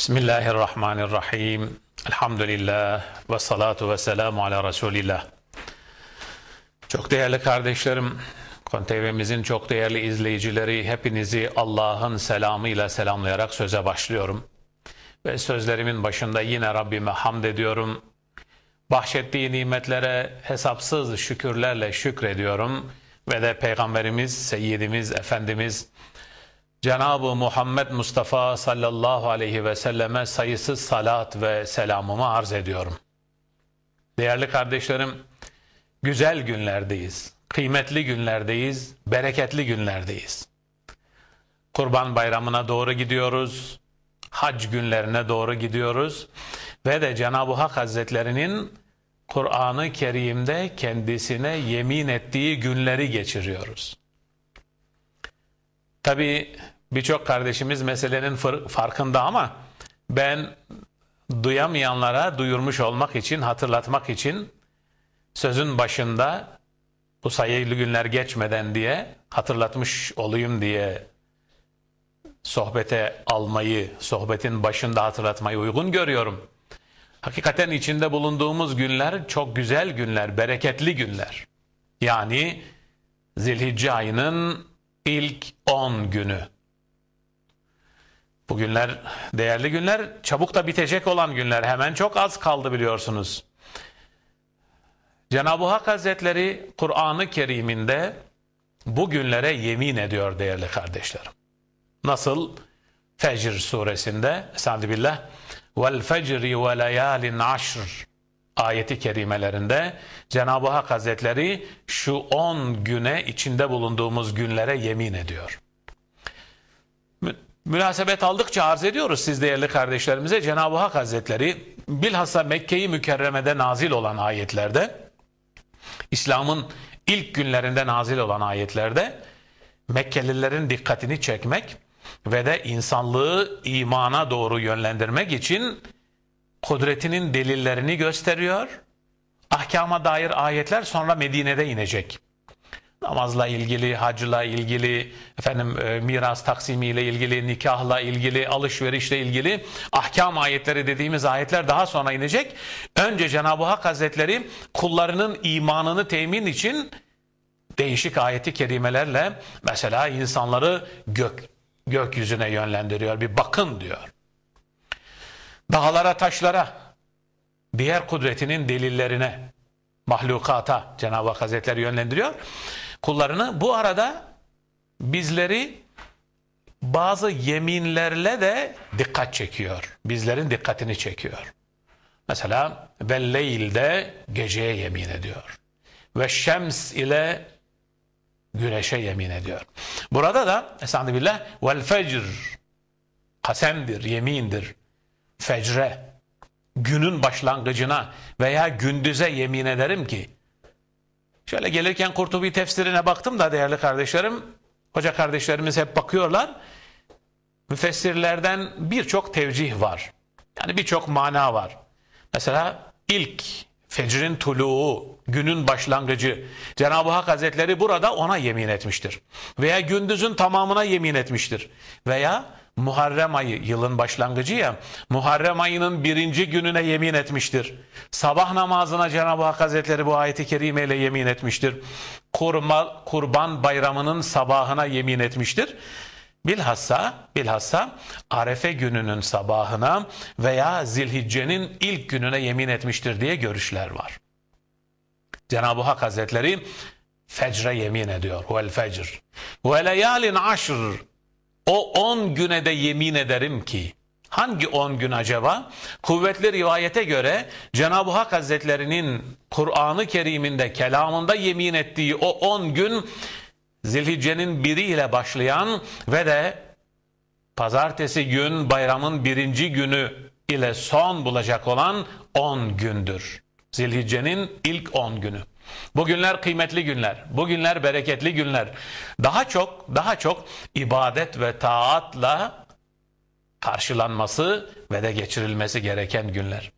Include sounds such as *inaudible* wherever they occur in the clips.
Bismillahirrahmanirrahim. Elhamdülillah ve salatu ve selamu ala Resulillah. Çok değerli kardeşlerim, KonTV'mizin çok değerli izleyicileri, hepinizi Allah'ın selamıyla selamlayarak söze başlıyorum. Ve sözlerimin başında yine Rabbime hamd ediyorum. Bahşettiği nimetlere hesapsız şükürlerle şükrediyorum. Ve de Peygamberimiz, Seyyidimiz, Efendimiz, Cenab-ı Muhammed Mustafa sallallahu aleyhi ve selleme sayısız salat ve selamımı arz ediyorum. Değerli kardeşlerim, güzel günlerdeyiz, kıymetli günlerdeyiz, bereketli günlerdeyiz. Kurban bayramına doğru gidiyoruz, hac günlerine doğru gidiyoruz ve de Cenab-ı Hak Hazretlerinin Kur'an-ı Kerim'de kendisine yemin ettiği günleri geçiriyoruz. Tabi Birçok kardeşimiz meselenin farkında ama ben duyamayanlara duyurmuş olmak için, hatırlatmak için sözün başında bu sayılı günler geçmeden diye hatırlatmış olayım diye sohbete almayı, sohbetin başında hatırlatmayı uygun görüyorum. Hakikaten içinde bulunduğumuz günler çok güzel günler, bereketli günler. Yani Zilhicce ayının ilk 10 günü. Bugünler değerli günler, çabuk da bitecek olan günler. Hemen çok az kaldı biliyorsunuz. Cenab-ı Hak Hazretleri Kur'an-ı Kerim'inde bu günlere yemin ediyor değerli kardeşlerim. Nasıl? Fecr suresinde Estaizu billah vel fecri ve leyalin aşr ayeti kerimelerinde Cenab-ı Hak Hazretleri şu on güne içinde bulunduğumuz günlere yemin ediyor. Münasebet aldıkça arz ediyoruz siz değerli kardeşlerimize Cenab-ı Hak Hazretleri bilhassa Mekke'yi Mükerreme'de nazil olan ayetlerde İslam'ın ilk günlerinde nazil olan ayetlerde Mekkelilerin dikkatini çekmek ve de insanlığı imana doğru yönlendirmek için kudretinin delillerini gösteriyor. Ahkama dair ayetler sonra Medine'de inecek namazla ilgili, hacla ilgili, efendim e, miras taksimiyle ilgili, nikahla ilgili, alışverişle ilgili ahkam ayetleri dediğimiz ayetler daha sonra inecek. Önce Cenab-ı Hak Hazretleri kullarının imanını temin için değişik ayeti kerimelerle mesela insanları gök gökyüzüne yönlendiriyor. Bir bakın diyor. Dağlara, taşlara, diğer kudretinin delillerine, mahlukata Cenab-ı Hak Hazretleri yönlendiriyor kullarını. Bu arada bizleri bazı yeminlerle de dikkat çekiyor. Bizlerin dikkatini çekiyor. Mesela ve leylde geceye yemin ediyor. Ve şems ile güneşe yemin ediyor. Burada da Estağfirullah billah vel fecr kasemdir, yemindir. Fecre, günün başlangıcına veya gündüze yemin ederim ki Şöyle gelirken Kurtubi tefsirine baktım da değerli kardeşlerim, hoca kardeşlerimiz hep bakıyorlar. Müfessirlerden birçok tevcih var. Yani birçok mana var. Mesela ilk fecrin tuluğu, günün başlangıcı. Cenab-ı Hak Hazretleri burada ona yemin etmiştir. Veya gündüzün tamamına yemin etmiştir. Veya Muharrem ayı, yılın başlangıcı ya, Muharrem ayının birinci gününe yemin etmiştir. Sabah namazına Cenab-ı Hak Hazretleri bu ayeti kerimeyle yemin etmiştir. Kurma, kurban bayramının sabahına yemin etmiştir. Bilhassa, bilhassa Arefe gününün sabahına veya Zilhicce'nin ilk gününe yemin etmiştir diye görüşler var. Cenab-ı Hak Hazretleri fecre yemin ediyor. Vel fecr. Ve leyalin aşr. 10 güne de yemin ederim ki hangi 10 gün acaba? Kuvvetli rivayete göre Cenab-ı Hak Hazretlerinin Kur'an-ı Kerim'inde kelamında yemin ettiği o 10 gün Zilhicce'nin biriyle başlayan ve de pazartesi gün bayramın birinci günü ile son bulacak olan 10 gündür. Zilhicce'nin ilk 10 günü. Bugünler kıymetli günler. Bugünler bereketli günler. Daha çok, daha çok ibadet ve taatla karşılanması ve de geçirilmesi gereken günler.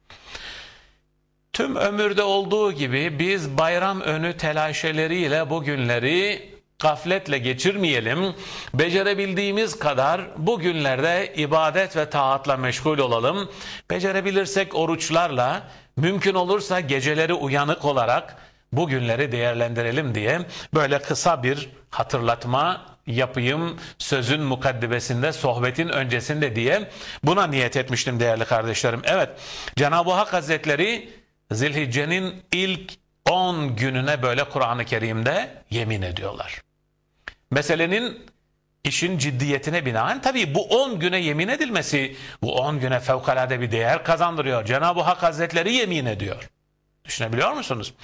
Tüm ömürde olduğu gibi biz bayram önü telaşeleriyle bu günleri gafletle geçirmeyelim. Becerebildiğimiz kadar bu günlerde ibadet ve taatla meşgul olalım. Becerebilirsek oruçlarla, mümkün olursa geceleri uyanık olarak bugünleri değerlendirelim diye böyle kısa bir hatırlatma yapayım sözün mukaddimesinde sohbetin öncesinde diye buna niyet etmiştim değerli kardeşlerim. Evet Cenab-ı Hak Hazretleri Zilhicce'nin ilk 10 gününe böyle Kur'an-ı Kerim'de yemin ediyorlar. Meselenin işin ciddiyetine binaen tabii bu 10 güne yemin edilmesi bu 10 güne fevkalade bir değer kazandırıyor. Cenab-ı Hak Hazretleri yemin ediyor. Düşünebiliyor musunuz?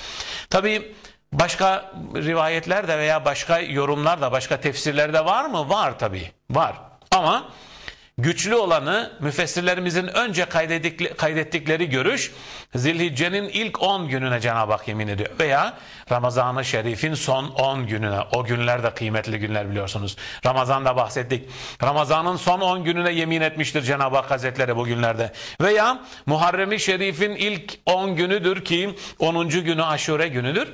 Tabii başka rivayetler de veya başka yorumlar da başka tefsirler de var mı? Var tabii. Var. Ama güçlü olanı müfessirlerimizin önce kaydettikleri görüş Zilhicce'nin ilk 10 gününe Cenab-ı Hak yemin ediyor. Veya Ramazan-ı Şerif'in son 10 gününe. O günler de kıymetli günler biliyorsunuz. Ramazan'da bahsettik. Ramazan'ın son 10 gününe yemin etmiştir Cenab-ı Hak Hazretleri bu günlerde. Veya Muharrem-i Şerif'in ilk 10 günüdür ki 10. günü aşure günüdür.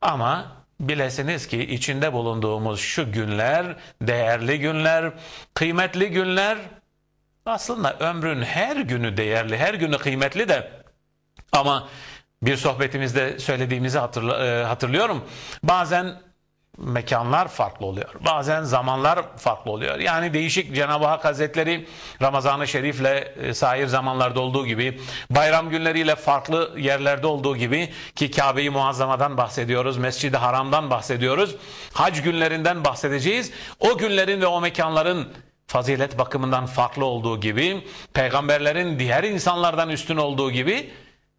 Ama Bilesiniz ki içinde bulunduğumuz şu günler değerli günler, kıymetli günler aslında ömrün her günü değerli, her günü kıymetli de ama bir sohbetimizde söylediğimizi hatırla, e, hatırlıyorum. Bazen mekanlar farklı oluyor. Bazen zamanlar farklı oluyor. Yani değişik Cenab-ı Hak Hazretleri Ramazan-ı Şerif'le e, sair zamanlarda olduğu gibi, bayram günleriyle farklı yerlerde olduğu gibi ki kabeyi Muazzama'dan bahsediyoruz, Mescid-i Haram'dan bahsediyoruz, hac günlerinden bahsedeceğiz. O günlerin ve o mekanların fazilet bakımından farklı olduğu gibi, peygamberlerin diğer insanlardan üstün olduğu gibi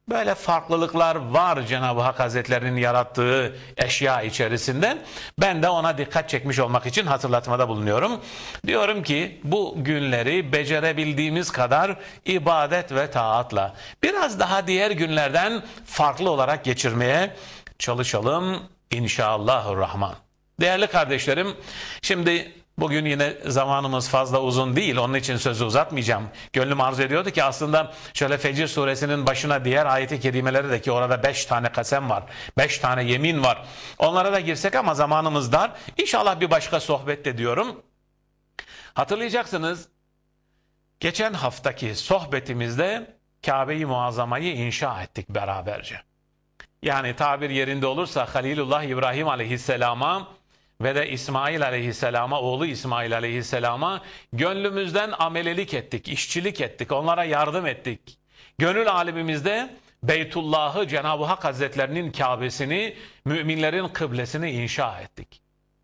böyle farklılıklar var Cenab-ı Hak Hazretlerinin yarattığı eşya içerisinde. Ben de ona dikkat çekmiş olmak için hatırlatmada bulunuyorum. Diyorum ki bu günleri becerebildiğimiz kadar ibadet ve taatla biraz daha diğer günlerden farklı olarak geçirmeye çalışalım inşallahurrahman. Değerli kardeşlerim, şimdi Bugün yine zamanımız fazla uzun değil. Onun için sözü uzatmayacağım. Gönlüm arzu ediyordu ki aslında şöyle Fecir suresinin başına diğer ayeti kerimeleri de ki orada beş tane kasem var. Beş tane yemin var. Onlara da girsek ama zamanımız dar. İnşallah bir başka sohbette diyorum. Hatırlayacaksınız. Geçen haftaki sohbetimizde Kabe-i Muazzama'yı inşa ettik beraberce. Yani tabir yerinde olursa Halilullah İbrahim Aleyhisselam'a ve de İsmail aleyhisselama, oğlu İsmail aleyhisselama gönlümüzden amelelik ettik, işçilik ettik, onlara yardım ettik. Gönül alimimizde Beytullah'ı, Cenab-ı Hak Hazretlerinin Kabe'sini, müminlerin kıblesini inşa ettik.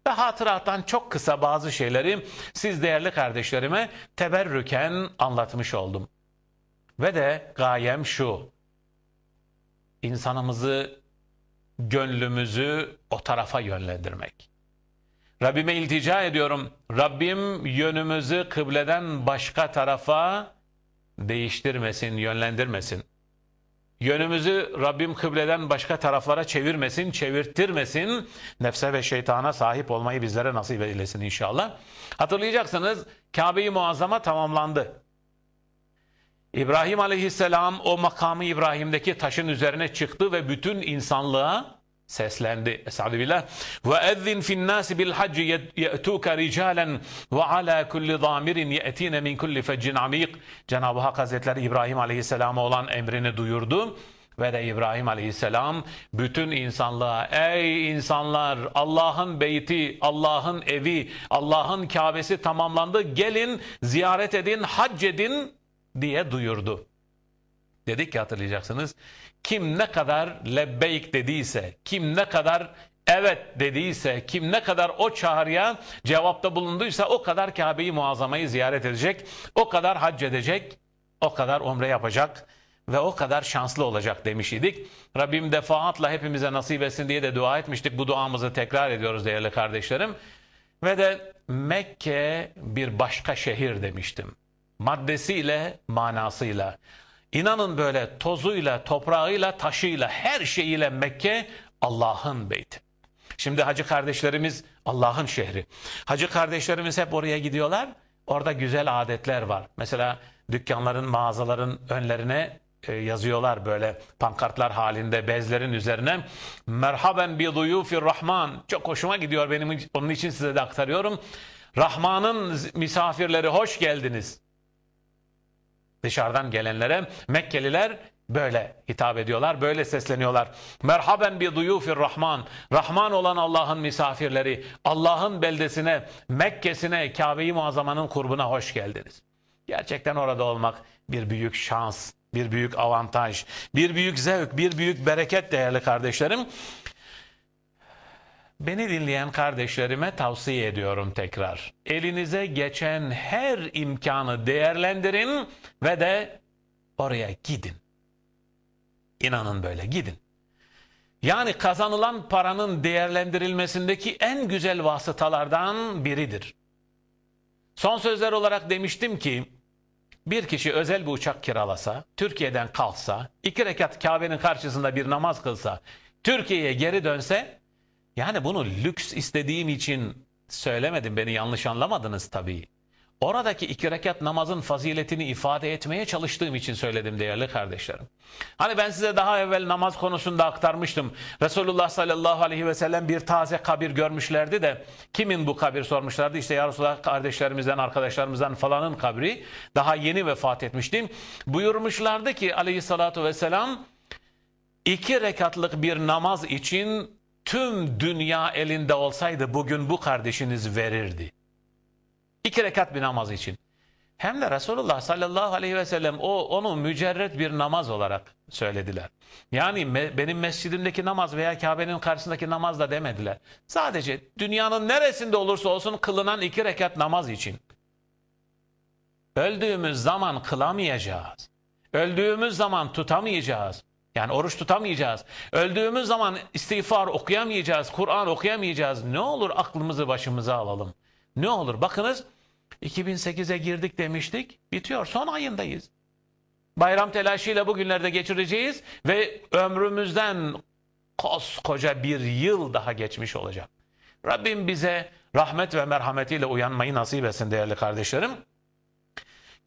Ve hatırattan çok kısa bazı şeyleri siz değerli kardeşlerime teberrüken anlatmış oldum. Ve de gayem şu, insanımızı, gönlümüzü o tarafa yönlendirmek. Rabbime iltica ediyorum. Rabbim yönümüzü kıbleden başka tarafa değiştirmesin, yönlendirmesin. Yönümüzü Rabbim kıbleden başka taraflara çevirmesin, çevirttirmesin. Nefse ve şeytana sahip olmayı bizlere nasip eylesin inşallah. Hatırlayacaksınız Kabe-i Muazzama tamamlandı. İbrahim aleyhisselam o makamı İbrahim'deki taşın üzerine çıktı ve bütün insanlığa seslendi. Estağfirullah. Ve ezzin fin nasi bil hacci ye'tuke ricalen ve ala kulli zamirin ye'tine min kulli feccin amik. Cenab-ı Hak Hazretleri İbrahim Aleyhisselam'a olan emrini duyurdu. Ve de İbrahim Aleyhisselam bütün insanlığa ey insanlar Allah'ın beyti, Allah'ın evi, Allah'ın Kabe'si tamamlandı. Gelin ziyaret edin, hac edin diye duyurdu. Dedik ki hatırlayacaksınız kim ne kadar lebbeyk dediyse, kim ne kadar evet dediyse, kim ne kadar o çağrıya cevapta bulunduysa o kadar Kabe'yi muazzamayı ziyaret edecek, o kadar hac edecek, o kadar umre yapacak ve o kadar şanslı olacak demiş idik. Rabbim defaatla hepimize nasip etsin diye de dua etmiştik. Bu duamızı tekrar ediyoruz değerli kardeşlerim. Ve de Mekke bir başka şehir demiştim. Maddesiyle, manasıyla. İnanın böyle tozuyla, toprağıyla, taşıyla, her şeyiyle Mekke Allah'ın beyti. Şimdi hacı kardeşlerimiz Allah'ın şehri. Hacı kardeşlerimiz hep oraya gidiyorlar. Orada güzel adetler var. Mesela dükkanların, mağazaların önlerine e, yazıyorlar böyle pankartlar halinde bezlerin üzerine. Merhaben bi duyufir rahman. Çok hoşuma gidiyor benim onun için size de aktarıyorum. Rahman'ın misafirleri hoş geldiniz. Dışarıdan gelenlere Mekkeliler böyle hitap ediyorlar, böyle sesleniyorlar. Merhaben bi duyufir rahman. Rahman olan Allah'ın misafirleri, Allah'ın beldesine, Mekke'sine, Kabe-i Muazzama'nın kurbuna hoş geldiniz. Gerçekten orada olmak bir büyük şans, bir büyük avantaj, bir büyük zevk, bir büyük bereket değerli kardeşlerim. Beni dinleyen kardeşlerime tavsiye ediyorum tekrar. Elinize geçen her imkanı değerlendirin ve de oraya gidin. İnanın böyle gidin. Yani kazanılan paranın değerlendirilmesindeki en güzel vasıtalardan biridir. Son sözler olarak demiştim ki, bir kişi özel bir uçak kiralasa, Türkiye'den kalksa, iki rekat Kabe'nin karşısında bir namaz kılsa, Türkiye'ye geri dönse, yani bunu lüks istediğim için söylemedim beni yanlış anlamadınız tabii. Oradaki iki rekat namazın faziletini ifade etmeye çalıştığım için söyledim değerli kardeşlerim. Hani ben size daha evvel namaz konusunda aktarmıştım. Resulullah sallallahu aleyhi ve sellem bir taze kabir görmüşlerdi de kimin bu kabir sormuşlardı. İşte ya Resulullah kardeşlerimizden, arkadaşlarımızdan falanın kabri daha yeni vefat etmişti. Buyurmuşlardı ki aleyhissalatu vesselam iki rekatlık bir namaz için tüm dünya elinde olsaydı bugün bu kardeşiniz verirdi. İki rekat bir namaz için. Hem de Resulullah sallallahu aleyhi ve sellem o onu mücerret bir namaz olarak söylediler. Yani me, benim mescidimdeki namaz veya Kabe'nin karşısındaki namaz da demediler. Sadece dünyanın neresinde olursa olsun kılınan iki rekat namaz için. Öldüğümüz zaman kılamayacağız. Öldüğümüz zaman tutamayacağız. Yani oruç tutamayacağız. Öldüğümüz zaman istiğfar okuyamayacağız, Kur'an okuyamayacağız. Ne olur aklımızı başımıza alalım. Ne olur? Bakınız 2008'e girdik demiştik. Bitiyor. Son ayındayız. Bayram telaşıyla bugünlerde geçireceğiz ve ömrümüzden koskoca bir yıl daha geçmiş olacak. Rabbim bize rahmet ve merhametiyle uyanmayı nasip etsin değerli kardeşlerim.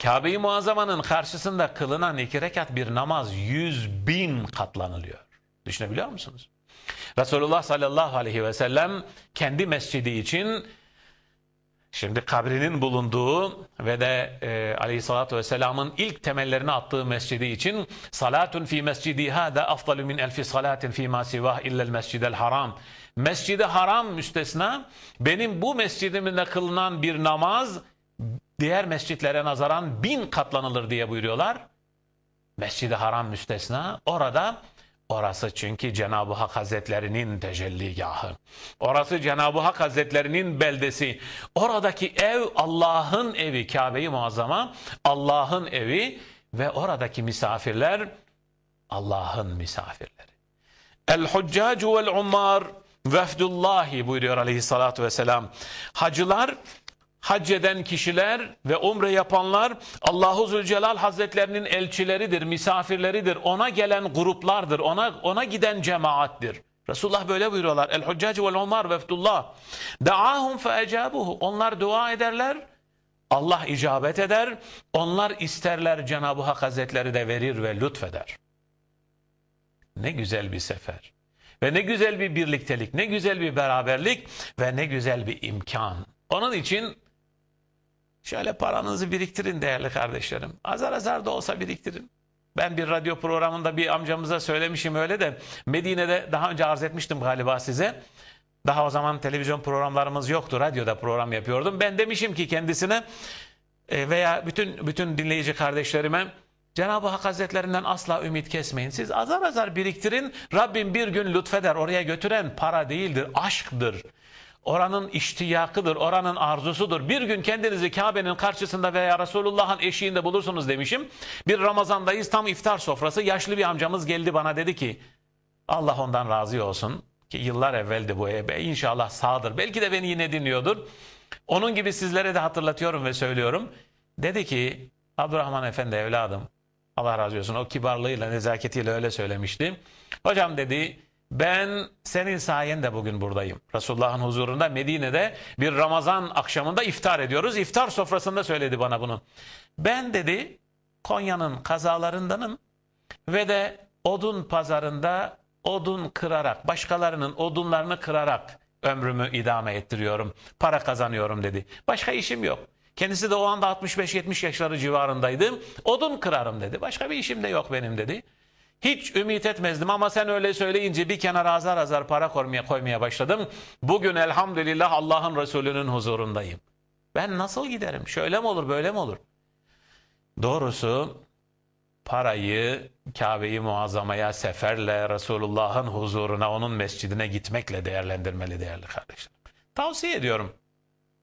Kabe-i Muazzama'nın karşısında kılınan iki rekat bir namaz yüz bin katlanılıyor. Düşünebiliyor musunuz? Resulullah sallallahu aleyhi ve sellem kendi mescidi için şimdi kabrinin bulunduğu ve de e, aleyhissalatü vesselamın ilk temellerini attığı mescidi için salatun fi mescidi hâda afdalu min elfi salatin fi ma sivah illel mescidel haram mescidi haram müstesna benim bu mescidimde kılınan bir namaz diğer mescitlere nazaran bin katlanılır diye buyuruyorlar. Mescid-i Haram müstesna. Orada Orası çünkü Cenab-ı Hak Hazretlerinin tecelligahı. Orası Cenab-ı Hak Hazretlerinin beldesi. Oradaki ev Allah'ın evi, Kabe-i Muazzama Allah'ın evi ve oradaki misafirler Allah'ın misafirleri. El-Huccacu vel-Ummar vefdullahi buyuruyor aleyhissalatü vesselam. Hacılar hac eden kişiler ve umre yapanlar Allahu Zülcelal Hazretlerinin elçileridir, misafirleridir. Ona gelen gruplardır, ona ona giden cemaattir. Resulullah böyle buyuruyorlar. El Huccac ve Umar ve Abdullah. Da'ahum fe ecabuhu. Onlar dua ederler. Allah icabet eder. Onlar isterler Cenab-ı Hak Hazretleri de verir ve lütfeder. Ne güzel bir sefer. Ve ne güzel bir birliktelik, ne güzel bir beraberlik ve ne güzel bir imkan. Onun için Şöyle paranızı biriktirin değerli kardeşlerim. Azar azar da olsa biriktirin. Ben bir radyo programında bir amcamıza söylemişim öyle de Medine'de daha önce arz etmiştim galiba size. Daha o zaman televizyon programlarımız yoktu. Radyoda program yapıyordum. Ben demişim ki kendisine e, veya bütün bütün dinleyici kardeşlerime Cenab-ı Hak Hazretlerinden asla ümit kesmeyin. Siz azar azar biriktirin. Rabbim bir gün lütfeder. Oraya götüren para değildir, aşktır. Oranın iştiyakıdır, oranın arzusudur. Bir gün kendinizi Kabe'nin karşısında veya Resulullah'ın eşiğinde bulursunuz demişim. Bir Ramazan'dayız tam iftar sofrası. Yaşlı bir amcamız geldi bana dedi ki Allah ondan razı olsun. Ki yıllar evveldi bu ebe. İnşallah sağdır. Belki de beni yine dinliyordur. Onun gibi sizlere de hatırlatıyorum ve söylüyorum. Dedi ki Abdurrahman Efendi evladım Allah razı olsun o kibarlığıyla nezaketiyle öyle söylemişti. Hocam dedi ben senin sayende bugün buradayım. Resulullah'ın huzurunda Medine'de bir Ramazan akşamında iftar ediyoruz. İftar sofrasında söyledi bana bunu. Ben dedi Konya'nın kazalarındanım ve de odun pazarında odun kırarak, başkalarının odunlarını kırarak ömrümü idame ettiriyorum. Para kazanıyorum dedi. Başka işim yok. Kendisi de o anda 65-70 yaşları civarındaydı. Odun kırarım dedi. Başka bir işim de yok benim dedi. Hiç ümit etmezdim ama sen öyle söyleyince bir kenara azar azar para koymaya, koymaya başladım. Bugün elhamdülillah Allah'ın Resulü'nün huzurundayım. Ben nasıl giderim? Şöyle mi olur, böyle mi olur? Doğrusu parayı Kabe'yi muazzamaya seferle Resulullah'ın huzuruna, onun mescidine gitmekle değerlendirmeli değerli kardeşlerim. Tavsiye ediyorum.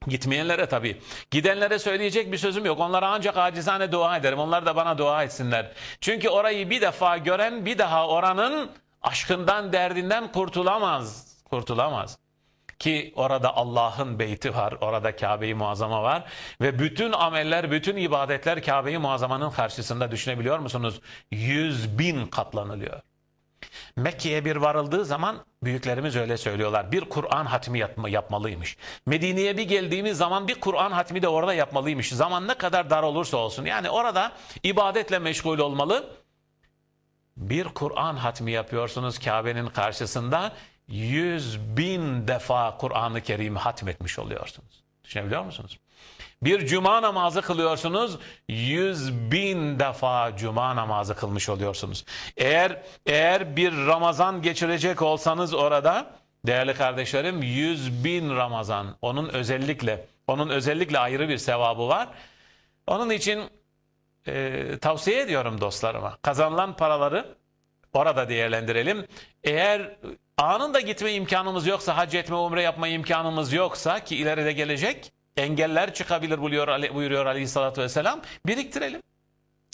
Gitmeyenlere tabii. Gidenlere söyleyecek bir sözüm yok. Onlara ancak acizane dua ederim. Onlar da bana dua etsinler. Çünkü orayı bir defa gören bir daha oranın aşkından, derdinden kurtulamaz. Kurtulamaz. Ki orada Allah'ın beyti var, orada Kabe-i Muazzama var ve bütün ameller, bütün ibadetler Kabe-i Muazzama'nın karşısında düşünebiliyor musunuz? Yüz bin katlanılıyor. Mekke'ye bir varıldığı zaman büyüklerimiz öyle söylüyorlar. Bir Kur'an hatmi yapma, yapmalıymış. Medine'ye bir geldiğimiz zaman bir Kur'an hatmi de orada yapmalıymış. Zaman ne kadar dar olursa olsun. Yani orada ibadetle meşgul olmalı. Bir Kur'an hatmi yapıyorsunuz Kabe'nin karşısında. Yüz bin defa Kur'an-ı Kerim'i hatmetmiş oluyorsunuz. Düşünebiliyor musunuz? Bir cuma namazı kılıyorsunuz, yüz bin defa cuma namazı kılmış oluyorsunuz. Eğer eğer bir Ramazan geçirecek olsanız orada, değerli kardeşlerim, yüz bin Ramazan, onun özellikle, onun özellikle ayrı bir sevabı var. Onun için e, tavsiye ediyorum dostlarıma, kazanılan paraları orada değerlendirelim. Eğer anında gitme imkanımız yoksa, hac etme, umre yapma imkanımız yoksa ki ileride gelecek, engeller çıkabilir buyuruyor, buyuruyor aleyhissalatü vesselam. Biriktirelim,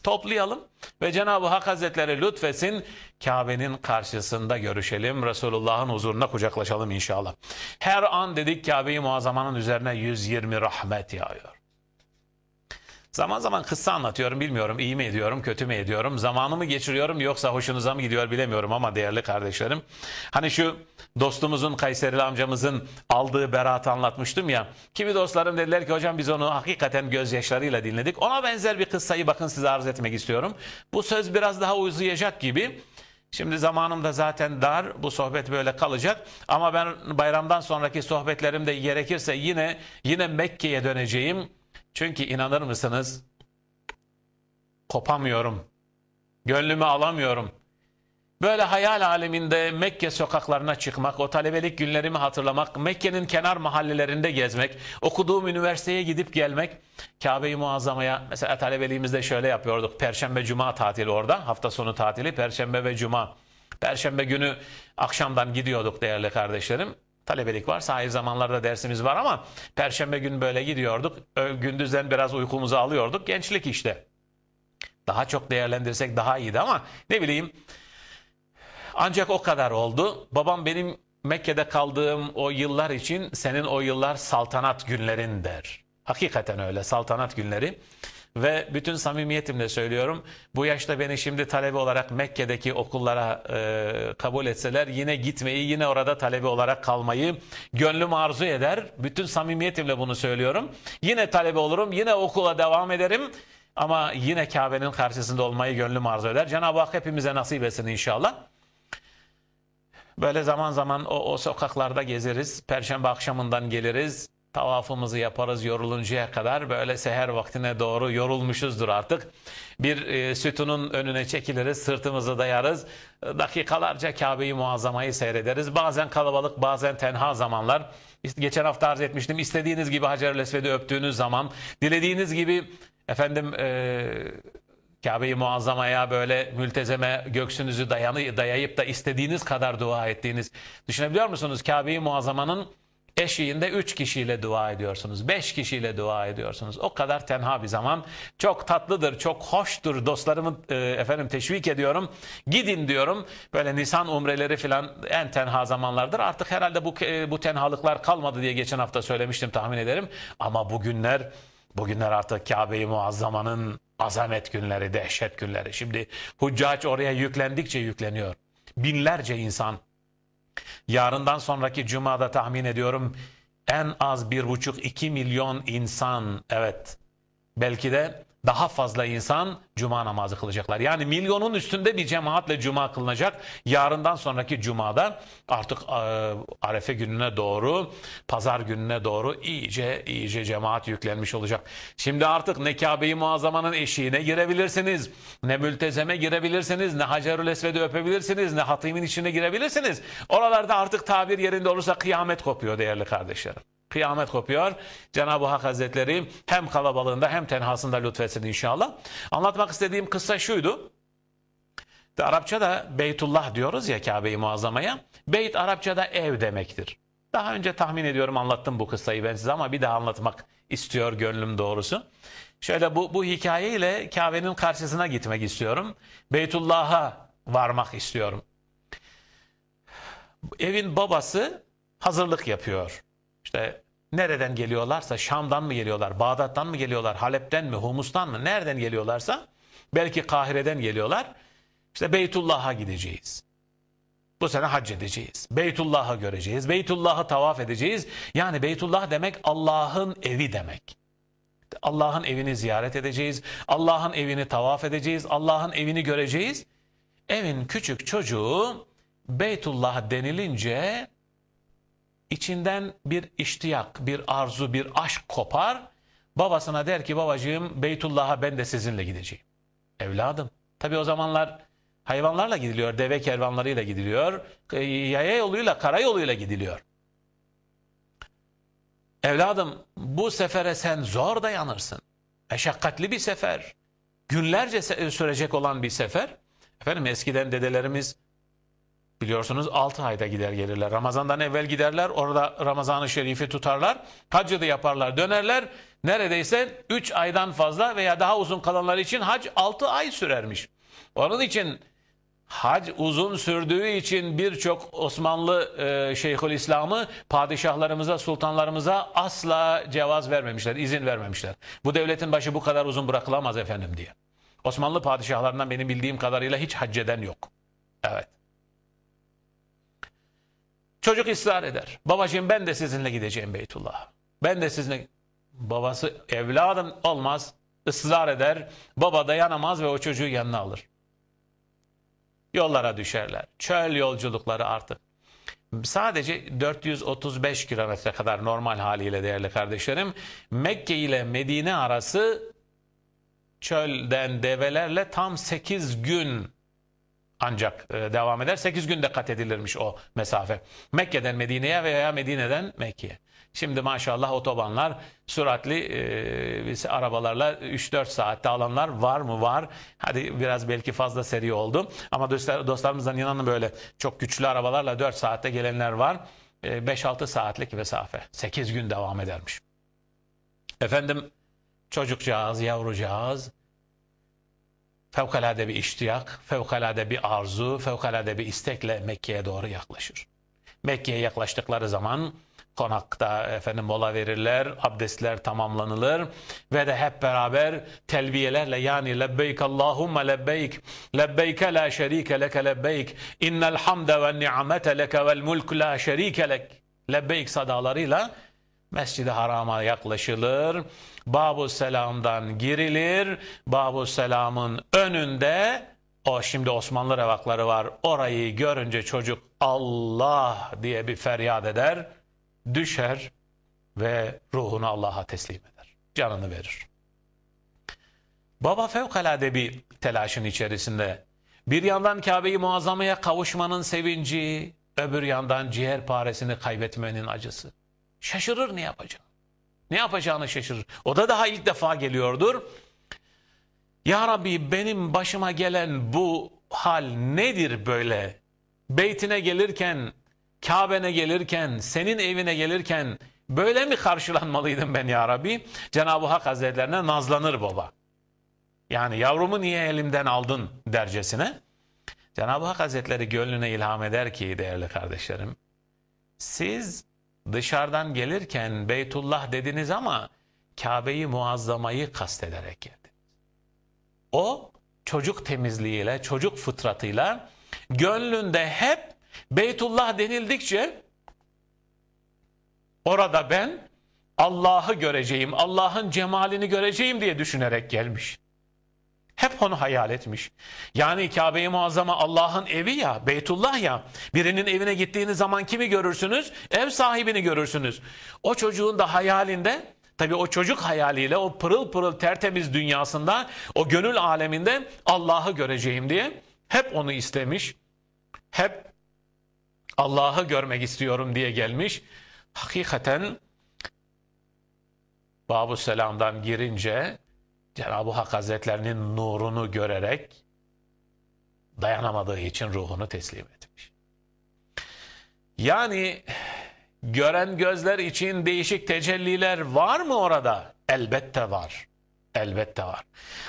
toplayalım ve Cenab-ı Hak Hazretleri lütfesin Kabe'nin karşısında görüşelim. Resulullah'ın huzuruna kucaklaşalım inşallah. Her an dedik kabe Muazzama'nın üzerine 120 rahmet yağıyor. Zaman zaman kıssa anlatıyorum bilmiyorum iyi mi ediyorum kötü mü ediyorum zamanımı geçiriyorum yoksa hoşunuza mı gidiyor bilemiyorum ama değerli kardeşlerim. Hani şu dostumuzun Kayserili amcamızın aldığı beraatı anlatmıştım ya. Kimi dostlarım dediler ki hocam biz onu hakikaten gözyaşlarıyla dinledik. Ona benzer bir kıssayı bakın size arz etmek istiyorum. Bu söz biraz daha uzayacak gibi. Şimdi zamanım da zaten dar. Bu sohbet böyle kalacak. Ama ben bayramdan sonraki sohbetlerimde gerekirse yine yine Mekke'ye döneceğim. Çünkü inanır mısınız? Kopamıyorum. Gönlümü alamıyorum. Böyle hayal aleminde Mekke sokaklarına çıkmak, o talebelik günlerimi hatırlamak, Mekke'nin kenar mahallelerinde gezmek, okuduğum üniversiteye gidip gelmek, Kabe-i Muazzama'ya mesela talebeliğimizde şöyle yapıyorduk. Perşembe cuma tatili orada, hafta sonu tatili, perşembe ve cuma. Perşembe günü akşamdan gidiyorduk değerli kardeşlerim talebelik var. Sahir zamanlarda dersimiz var ama perşembe gün böyle gidiyorduk. Gündüzden biraz uykumuzu alıyorduk. Gençlik işte. Daha çok değerlendirsek daha iyiydi ama ne bileyim ancak o kadar oldu. Babam benim Mekke'de kaldığım o yıllar için senin o yıllar saltanat günlerin der. Hakikaten öyle saltanat günleri ve bütün samimiyetimle söylüyorum. Bu yaşta beni şimdi talebe olarak Mekke'deki okullara e, kabul etseler yine gitmeyi, yine orada talebe olarak kalmayı gönlüm arzu eder. Bütün samimiyetimle bunu söylüyorum. Yine talebe olurum, yine okula devam ederim. Ama yine Kabe'nin karşısında olmayı gönlüm arzu eder. Cenab-ı Hak hepimize nasip etsin inşallah. Böyle zaman zaman o, o sokaklarda gezeriz. Perşembe akşamından geliriz tavafımızı yaparız yoruluncaya kadar böyle seher vaktine doğru yorulmuşuzdur artık. Bir e, sütunun önüne çekiliriz, sırtımızı dayarız. dakikalarca Kabe'yi Muazzama'yı seyrederiz. Bazen kalabalık, bazen tenha zamanlar. Geçen hafta arz etmiştim. İstediğiniz gibi Hacer-ül Esved'i öptüğünüz zaman, dilediğiniz gibi efendim e, kabe Muazzama'ya böyle mültezeme göksünüzü dayanı, dayayıp da istediğiniz kadar dua ettiğiniz. Düşünebiliyor musunuz Kabe-i Muazzama'nın eşiğinde 3 kişiyle dua ediyorsunuz, 5 kişiyle dua ediyorsunuz. O kadar tenha bir zaman. Çok tatlıdır, çok hoştur. Dostlarımı e, efendim teşvik ediyorum. Gidin diyorum. Böyle Nisan umreleri falan en tenha zamanlardır. Artık herhalde bu e, bu tenhalıklar kalmadı diye geçen hafta söylemiştim tahmin ederim. Ama bugünler bugünler artık Kabe-i Muazzama'nın azamet günleri, dehşet günleri. Şimdi huccaç oraya yüklendikçe yükleniyor. Binlerce insan Yarından sonraki cumada tahmin ediyorum en az 1,5-2 milyon insan evet belki de daha fazla insan cuma namazı kılacaklar. Yani milyonun üstünde bir cemaatle cuma kılınacak. Yarından sonraki cumada artık e, arefe gününe doğru, pazar gününe doğru iyice iyice cemaat yüklenmiş olacak. Şimdi artık ne Kabe-i Muazzama'nın eşiğine girebilirsiniz, ne mültezeme girebilirsiniz, ne Hacerül Esved'i öpebilirsiniz, ne hatimin içine girebilirsiniz. Oralarda artık tabir yerinde olursa kıyamet kopuyor değerli kardeşlerim kıyamet kopuyor. Cenab-ı Hak Hazretleri hem kalabalığında hem tenhasında lütfetsin inşallah. Anlatmak istediğim kısa şuydu. De Arapçada Beytullah diyoruz ya Kabe-i Muazzama'ya. Beyt Arapçada ev demektir. Daha önce tahmin ediyorum anlattım bu kıssayı ben size ama bir daha anlatmak istiyor gönlüm doğrusu. Şöyle bu, bu hikayeyle Kabe'nin karşısına gitmek istiyorum. Beytullah'a varmak istiyorum. Evin babası hazırlık yapıyor işte nereden geliyorlarsa Şam'dan mı geliyorlar, Bağdat'tan mı geliyorlar, Halep'ten mi, Humus'tan mı, nereden geliyorlarsa belki Kahire'den geliyorlar. İşte Beytullah'a gideceğiz. Bu sene hac edeceğiz. Beytullah'ı göreceğiz. Beytullah'ı tavaf edeceğiz. Yani Beytullah demek Allah'ın evi demek. Allah'ın evini ziyaret edeceğiz. Allah'ın evini tavaf edeceğiz. Allah'ın evini göreceğiz. Evin küçük çocuğu Beytullah denilince içinden bir iştiyak, bir arzu, bir aşk kopar. Babasına der ki babacığım Beytullah'a ben de sizinle gideceğim. Evladım. Tabi o zamanlar hayvanlarla gidiliyor, deve kervanlarıyla gidiliyor, e, yaya yoluyla, kara yoluyla gidiliyor. Evladım bu sefere sen zor dayanırsın. Meşakkatli bir sefer. Günlerce sürecek olan bir sefer. Efendim eskiden dedelerimiz Biliyorsunuz 6 ayda gider gelirler. Ramazan'dan evvel giderler. Orada Ramazan-ı Şerif'i tutarlar. Hacı da yaparlar. Dönerler. Neredeyse 3 aydan fazla veya daha uzun kalanlar için hac 6 ay sürermiş. Onun için hac uzun sürdüğü için birçok Osmanlı e, Şeyhülislam'ı padişahlarımıza, sultanlarımıza asla cevaz vermemişler, izin vermemişler. Bu devletin başı bu kadar uzun bırakılamaz efendim diye. Osmanlı padişahlarından benim bildiğim kadarıyla hiç hacceden yok. Evet. Çocuk ısrar eder. Babacığım ben de sizinle gideceğim Beytullah. Ben de sizinle... Babası evladım olmaz ısrar eder. Baba dayanamaz ve o çocuğu yanına alır. Yollara düşerler. Çöl yolculukları artık. Sadece 435 kilometre kadar normal haliyle değerli kardeşlerim. Mekke ile Medine arası çölden develerle tam 8 gün ancak e, devam eder. 8 günde kat edilirmiş o mesafe. Mekke'den Medine'ye veya Medine'den Mekke'ye. Şimdi maşallah otobanlar süratli e, arabalarla 3-4 saatte alanlar var mı? Var. Hadi biraz belki fazla seri oldu. Ama dostlar, dostlarımızdan inanın böyle çok güçlü arabalarla 4 saatte gelenler var. E, 5-6 saatlik mesafe. 8 gün devam edermiş. Efendim çocukcağız, yavrucağız fevkalade bir iştiyak, fevkalade bir arzu, fevkalade bir istekle Mekke'ye doğru yaklaşır. Mekke'ye yaklaştıkları zaman konakta efendim mola verirler, abdestler tamamlanılır ve de hep beraber telbiyelerle yani lebbeyk Allahumme lebbeyk, lebbeyke la şerike leke lebbeyk, innel hamde ve ni'mete leke vel mulk la şerike lek, lebbeyk sadalarıyla Mescid-i Haram'a yaklaşılır. Babu Selam'dan girilir. Babu Selam'ın önünde o şimdi Osmanlı revakları var. Orayı görünce çocuk Allah diye bir feryat eder, düşer ve ruhunu Allah'a teslim eder. Canını verir. Baba fevkalade bir telaşın içerisinde. Bir yandan Kabe'yi i Muazzama'ya kavuşmanın sevinci, öbür yandan ciğer paresini kaybetmenin acısı. Şaşırır ne yapacağını. Ne yapacağını şaşırır. O da daha ilk defa geliyordur. Ya Rabbi benim başıma gelen bu hal nedir böyle? Beytine gelirken, Kabe'ne gelirken, senin evine gelirken böyle mi karşılanmalıydım ben ya Rabbi? Cenab-ı Hak Hazretlerine nazlanır baba. Yani yavrumu niye elimden aldın dercesine. Cenab-ı Hak Hazretleri gönlüne ilham eder ki değerli kardeşlerim. Siz dışarıdan gelirken Beytullah dediniz ama Kabe'yi muazzamayı kastederek geldiniz. O çocuk temizliğiyle, çocuk fıtratıyla gönlünde hep Beytullah denildikçe orada ben Allah'ı göreceğim, Allah'ın cemalini göreceğim diye düşünerek gelmiş. Hep onu hayal etmiş. Yani Kabe-i Muazzama Allah'ın evi ya, Beytullah ya. Birinin evine gittiğiniz zaman kimi görürsünüz? Ev sahibini görürsünüz. O çocuğun da hayalinde, tabii o çocuk hayaliyle, o pırıl pırıl tertemiz dünyasında, o gönül aleminde Allah'ı göreceğim diye hep onu istemiş. Hep Allah'ı görmek istiyorum diye gelmiş. Hakikaten Babu Selam'dan girince Cenab-ı Hak Hazretlerinin nurunu görerek dayanamadığı için ruhunu teslim etmiş. Yani gören gözler için değişik tecelliler var mı orada? Elbette var. Elbette var.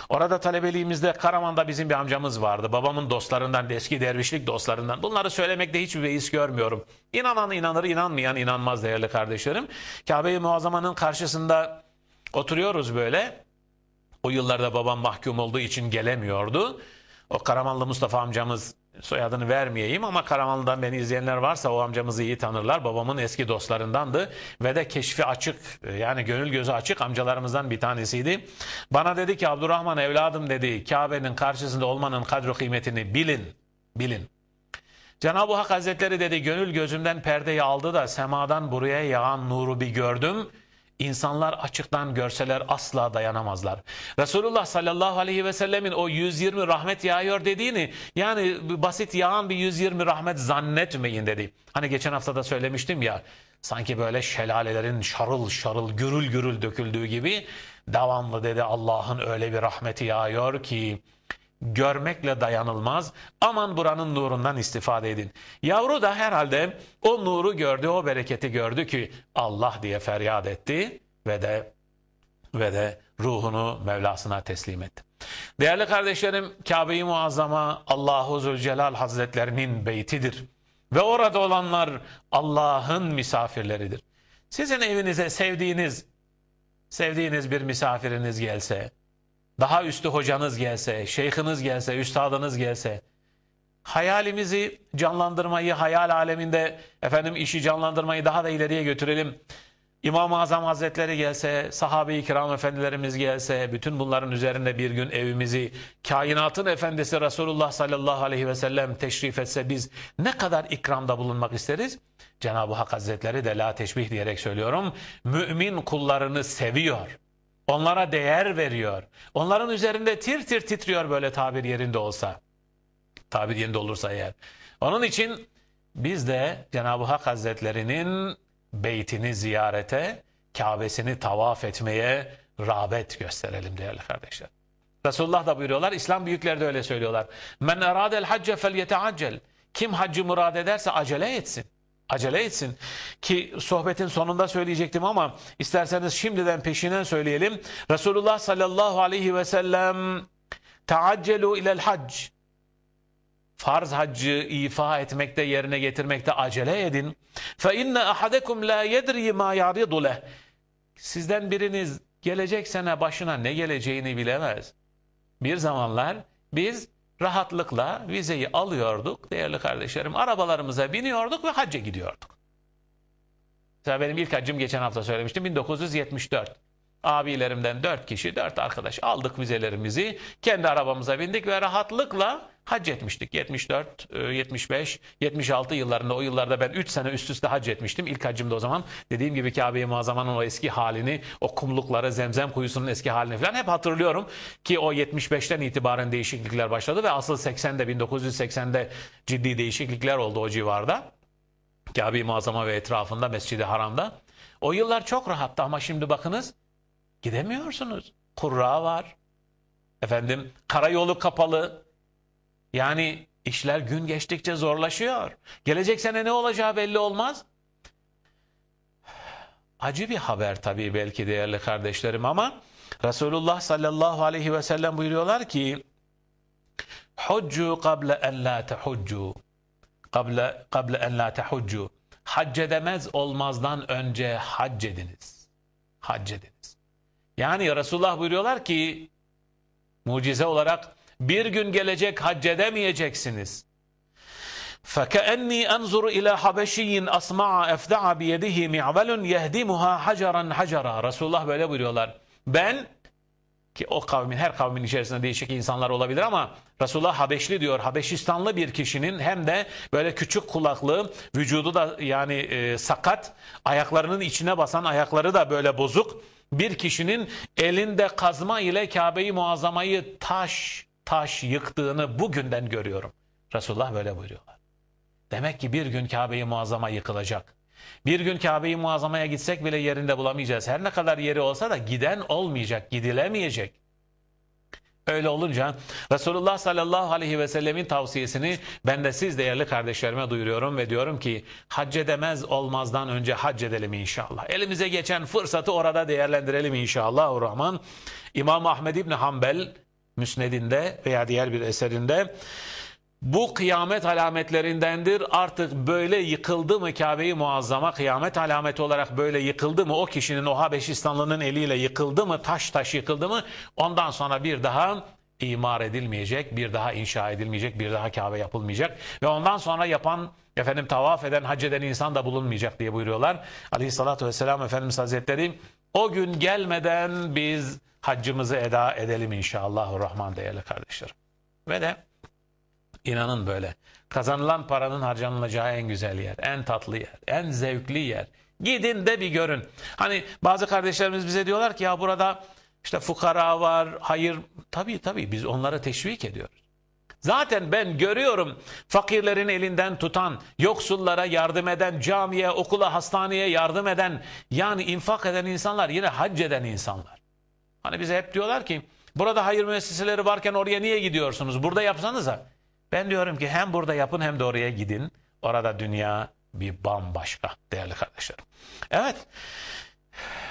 Orada talebeliğimizde Karaman'da bizim bir amcamız vardı. Babamın dostlarından, eski dervişlik dostlarından. Bunları söylemekte hiçbir veis görmüyorum. İnanan inanır, inanmayan inanmaz değerli kardeşlerim. Kabe-i Muazzama'nın karşısında oturuyoruz böyle. O yıllarda babam mahkum olduğu için gelemiyordu. O Karamanlı Mustafa amcamız soyadını vermeyeyim ama Karamanlı'dan beni izleyenler varsa o amcamızı iyi tanırlar. Babamın eski dostlarındandı ve de keşfi açık e, yani gönül gözü açık amcalarımızdan bir tanesiydi. Bana dedi ki Abdurrahman evladım dedi Kabe'nin karşısında olmanın kadro kıymetini bilin, bilin. Cenab-ı Hak Hazretleri dedi gönül gözümden perdeyi aldı da semadan buraya yağan nuru bir gördüm.'' İnsanlar açıktan görseler asla dayanamazlar. Resulullah sallallahu aleyhi ve sellemin o 120 rahmet yağıyor dediğini yani basit yağan bir 120 rahmet zannetmeyin dedi. Hani geçen hafta da söylemiştim ya sanki böyle şelalelerin şarıl şarıl gürül gürül döküldüğü gibi devamlı dedi Allah'ın öyle bir rahmeti yağıyor ki görmekle dayanılmaz. Aman buranın nurundan istifade edin. Yavru da herhalde o nuru gördü, o bereketi gördü ki Allah diye feryat etti ve de ve de ruhunu Mevlasına teslim etti. Değerli kardeşlerim, Kabe-i Muazzama Allahu Zülcelal Hazretlerinin beytidir. Ve orada olanlar Allah'ın misafirleridir. Sizin evinize sevdiğiniz, sevdiğiniz bir misafiriniz gelse, daha üstü hocanız gelse, şeyhiniz gelse, üstadınız gelse, hayalimizi canlandırmayı, hayal aleminde efendim işi canlandırmayı daha da ileriye götürelim. İmam-ı Azam Hazretleri gelse, sahabe-i kiram efendilerimiz gelse, bütün bunların üzerinde bir gün evimizi, kainatın efendisi Resulullah sallallahu aleyhi ve sellem teşrif etse biz ne kadar ikramda bulunmak isteriz? Cenab-ı Hak Hazretleri de la teşbih diyerek söylüyorum, mümin kullarını seviyor. Onlara değer veriyor. Onların üzerinde tir tir titriyor böyle tabir yerinde olsa. Tabir yerinde olursa eğer. Onun için biz de Cenab-ı Hak Hazretlerinin beytini ziyarete, Kabe'sini tavaf etmeye rağbet gösterelim değerli kardeşler. Resulullah da buyuruyorlar, İslam büyükleri de öyle söylüyorlar. Men eradel hacce fel yeteaccel. Kim haccı murad ederse acele etsin acele etsin. Ki sohbetin sonunda söyleyecektim ama isterseniz şimdiden peşinden söyleyelim. Resulullah sallallahu aleyhi ve sellem taaccelu ilel hac. Farz haccı ifa etmekte, yerine getirmekte acele edin. Fe inne ahadekum la yedri ma yaridu leh. Sizden biriniz gelecek sene başına ne geleceğini bilemez. Bir zamanlar biz rahatlıkla vizeyi alıyorduk değerli kardeşlerim. Arabalarımıza biniyorduk ve hacca gidiyorduk. Mesela benim ilk hacım geçen hafta söylemiştim 1974 abilerimden dört kişi, dört arkadaş aldık vizelerimizi, kendi arabamıza bindik ve rahatlıkla hac etmiştik. 74, 75, 76 yıllarında o yıllarda ben 3 sene üst üste hac etmiştim. İlk hacımda o zaman dediğim gibi Kabe-i Muazzama'nın o eski halini, o kumlukları, zemzem kuyusunun eski halini falan hep hatırlıyorum. Ki o 75'ten itibaren değişiklikler başladı ve asıl 80'de 1980'de ciddi değişiklikler oldu o civarda. Kabe-i Muazzama ve etrafında Mescid-i Haram'da. O yıllar çok rahattı ama şimdi bakınız Gidemiyorsunuz. Kurra var. Efendim karayolu kapalı. Yani işler gün geçtikçe zorlaşıyor. Gelecek sene ne olacağı belli olmaz. Acı bir haber tabii belki değerli kardeşlerim ama Resulullah sallallahu aleyhi ve sellem buyuruyorlar ki Huccu kable en la tehuccu kable, kable en la tehuccu hac edemez olmazdan önce hac ediniz. Hac edin. Yani Resulullah buyuruyorlar ki mucize olarak bir gün gelecek hac edemeyeceksiniz. فَكَأَنِّي أَنْزُرُ اِلَى حَبَشِيٍ أَصْمَعَ اَفْدَعَ بِيَدِهِ مِعْوَلٌ يَهْدِمُهَا حَجَرًا حَجَرًا Resulullah böyle buyuruyorlar. Ben ki o kavmin her kavmin içerisinde değişik insanlar olabilir ama Resulullah Habeşli diyor. Habeşistanlı bir kişinin hem de böyle küçük kulaklı, vücudu da yani e, sakat, ayaklarının içine basan ayakları da böyle bozuk bir kişinin elinde kazma ile Kabe'yi muazzamayı taş taş yıktığını bugünden görüyorum. Resulullah böyle buyuruyorlar. Demek ki bir gün Kabe'yi muazzama yıkılacak. Bir gün Kabe'yi muazzamaya gitsek bile yerinde bulamayacağız. Her ne kadar yeri olsa da giden olmayacak, gidilemeyecek. Öyle olunca Resulullah sallallahu aleyhi ve sellemin tavsiyesini ben de siz değerli kardeşlerime duyuruyorum ve diyorum ki haccedemez olmazdan önce haccedelim inşallah. Elimize geçen fırsatı orada değerlendirelim inşallah. Rahman İmam Ahmed İbni Hanbel müsnedinde veya diğer bir eserinde bu kıyamet alametlerindendir. Artık böyle yıkıldı mı Kabe-i Muazzama kıyamet alameti olarak böyle yıkıldı mı o kişinin o Habeşistanlı'nın eliyle yıkıldı mı taş taş yıkıldı mı ondan sonra bir daha imar edilmeyecek, bir daha inşa edilmeyecek, bir daha Kabe yapılmayacak ve ondan sonra yapan efendim tavaf eden, hac eden insan da bulunmayacak diye buyuruyorlar. Aleyhissalatü vesselam Efendimiz Hazretleri o gün gelmeden biz haccımızı eda edelim inşallah rahman değerli kardeşlerim. Ve de İnanın böyle. Kazanılan paranın harcanılacağı en güzel yer, en tatlı yer, en zevkli yer. Gidin de bir görün. Hani bazı kardeşlerimiz bize diyorlar ki ya burada işte fukara var, hayır. Tabii tabii biz onlara teşvik ediyoruz. Zaten ben görüyorum fakirlerin elinden tutan, yoksullara yardım eden, camiye, okula, hastaneye yardım eden, yani infak eden insanlar, yine hac eden insanlar. Hani bize hep diyorlar ki, burada hayır müesseseleri varken oraya niye gidiyorsunuz? Burada yapsanıza. Ben diyorum ki hem burada yapın hem de oraya gidin. Orada dünya bir bambaşka değerli kardeşlerim. Evet.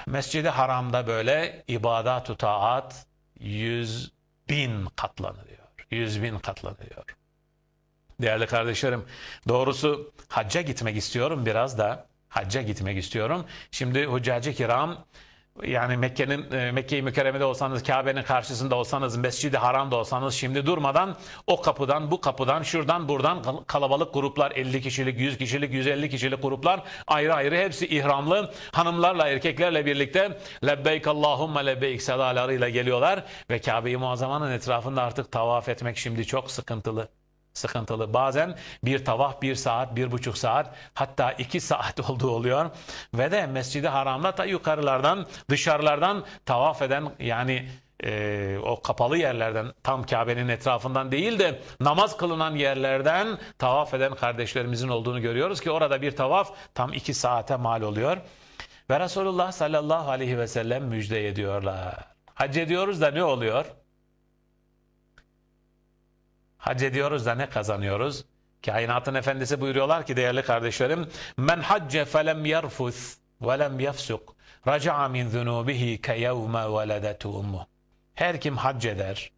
Mescid-i Haram'da böyle ibadat-ı taat yüz bin katlanıyor, Yüz bin katlanıyor Değerli kardeşlerim doğrusu hacca gitmek istiyorum biraz da. Hacca gitmek istiyorum. Şimdi Huccacı Kiram yani Mekke'nin e, Mekke'yi i Mükerreme'de olsanız, Kabe'nin karşısında olsanız, Mescid-i Haram'da olsanız şimdi durmadan o kapıdan, bu kapıdan, şuradan, buradan kalabalık gruplar 50 kişilik, 100 kişilik, 150 kişilik gruplar ayrı ayrı hepsi ihramlı hanımlarla, erkeklerle birlikte lebbeyk Allahumme lebbeyk sedalarıyla geliyorlar ve Kabe'yi i Muazzama'nın etrafında artık tavaf etmek şimdi çok sıkıntılı sıkıntılı. Bazen bir tavaf bir saat, bir buçuk saat hatta iki saat *laughs* olduğu oluyor. Ve de mescid Haram'da da yukarılardan, dışarılardan tavaf eden yani e, o kapalı yerlerden tam Kabe'nin etrafından değil de namaz kılınan yerlerden tavaf eden kardeşlerimizin olduğunu görüyoruz ki orada bir tavaf tam iki saate mal oluyor. Ve Resulullah sallallahu aleyhi ve sellem müjde ediyorlar. Hac ediyoruz da ne oluyor? Hac ediyoruz da ne kazanıyoruz? Kainatın efendisi buyuruyorlar ki değerli kardeşlerim men hacce felem yerfus ve lem yefsuk raca'a min zunubihi ke veledetu ummu. Her kim hac eder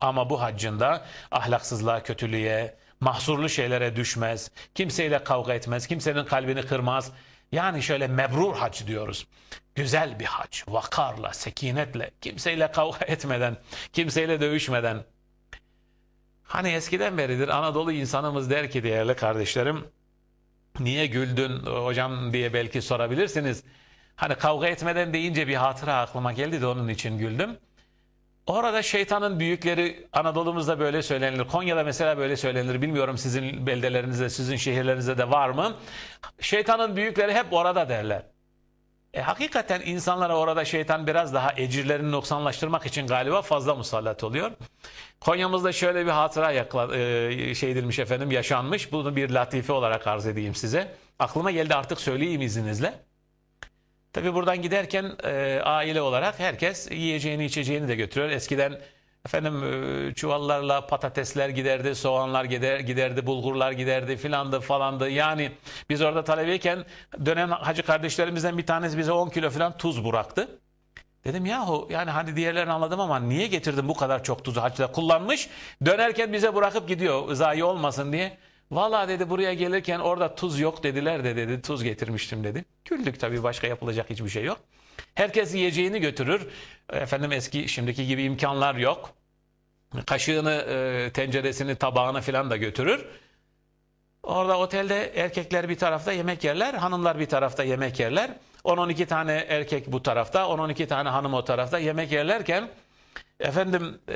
ama bu haccında ahlaksızlığa, kötülüğe, mahsurlu şeylere düşmez, kimseyle kavga etmez, kimsenin kalbini kırmaz. Yani şöyle mebrur hac diyoruz. Güzel bir hac, vakarla, sekinetle, kimseyle kavga *laughs* etmeden, kimseyle dövüşmeden, Hani eskiden beridir Anadolu insanımız der ki değerli kardeşlerim, niye güldün hocam diye belki sorabilirsiniz. Hani kavga etmeden deyince bir hatıra aklıma geldi de onun için güldüm. Orada şeytanın büyükleri Anadolu'muzda böyle söylenir. Konya'da mesela böyle söylenir. Bilmiyorum sizin beldelerinizde, sizin şehirlerinizde de var mı? Şeytanın büyükleri hep orada derler. E, hakikaten insanlara orada şeytan biraz daha ecirlerini noksanlaştırmak için galiba fazla musallat oluyor. Konya'mızda şöyle bir hatıra yakla, e, şey edilmiş efendim yaşanmış. Bunu bir latife olarak arz edeyim size. Aklıma geldi artık söyleyeyim izninizle. Tabi buradan giderken e, aile olarak herkes yiyeceğini içeceğini de götürüyor. Eskiden Efendim e, çuvallarla patatesler giderdi, soğanlar gider, giderdi, bulgurlar giderdi filandı falandı. Yani biz orada talebeyken dönen hacı kardeşlerimizden bir tanesi bize 10 kilo filan tuz bıraktı. Dedim yahu yani hani diğerlerini anladım ama niye getirdin bu kadar çok tuzu hacıda kullanmış. Dönerken bize bırakıp gidiyor zayi olmasın diye. Valla dedi buraya gelirken orada tuz yok dediler de dedi tuz getirmiştim dedi. Güldük tabii başka yapılacak hiçbir şey yok. Herkes yiyeceğini götürür. Efendim eski şimdiki gibi imkanlar yok. Kaşığını, e, tenceresini, tabağını filan da götürür. Orada otelde erkekler bir tarafta yemek yerler, hanımlar bir tarafta yemek yerler. 10-12 tane erkek bu tarafta, 10-12 tane hanım o tarafta yemek yerlerken efendim e,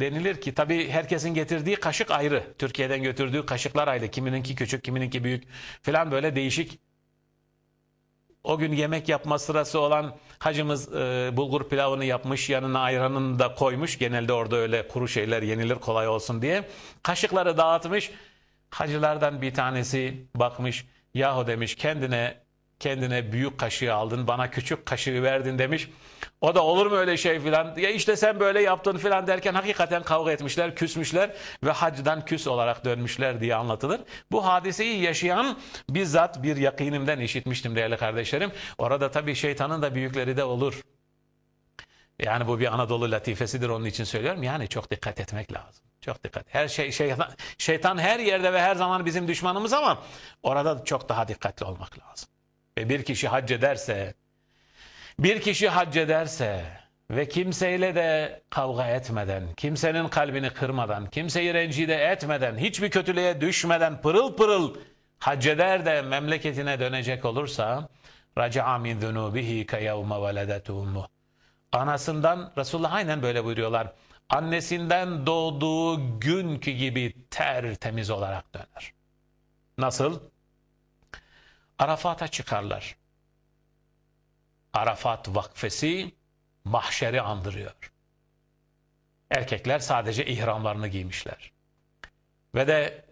denilir ki tabii herkesin getirdiği kaşık ayrı. Türkiye'den götürdüğü kaşıklar ayrı. Kimininki küçük, kimininki büyük filan böyle değişik o gün yemek yapma sırası olan hacımız e, bulgur pilavını yapmış, yanına ayranını da koymuş. Genelde orada öyle kuru şeyler yenilir kolay olsun diye. Kaşıkları dağıtmış. Hacılardan bir tanesi bakmış. Yahu demiş kendine kendine büyük kaşığı aldın, bana küçük kaşığı verdin demiş. O da olur mu öyle şey filan? Ya işte sen böyle yaptın filan derken hakikaten kavga etmişler, küsmüşler ve hacdan küs olarak dönmüşler diye anlatılır. Bu hadiseyi yaşayan bizzat bir yakinimden işitmiştim değerli kardeşlerim. Orada tabii şeytanın da büyükleri de olur. Yani bu bir Anadolu latifesidir onun için söylüyorum. Yani çok dikkat etmek lazım. Çok dikkat. Her şey şeytan, şeytan her yerde ve her zaman bizim düşmanımız ama orada çok daha dikkatli olmak lazım. Ve bir kişi hac ederse bir kişi hac ederse ve kimseyle de kavga etmeden, kimsenin kalbini kırmadan, kimseyi rencide etmeden, hiçbir kötülüğe düşmeden pırıl pırıl hac eder de memleketine dönecek olursa raca'a min zunubihi ka yevme veledet Anasından Resulullah aynen böyle buyuruyorlar. Annesinden doğduğu günkü gibi tertemiz olarak döner. Nasıl? Arafat'a çıkarlar. Arafat vakfesi mahşeri andırıyor. Erkekler sadece ihramlarını giymişler. Ve de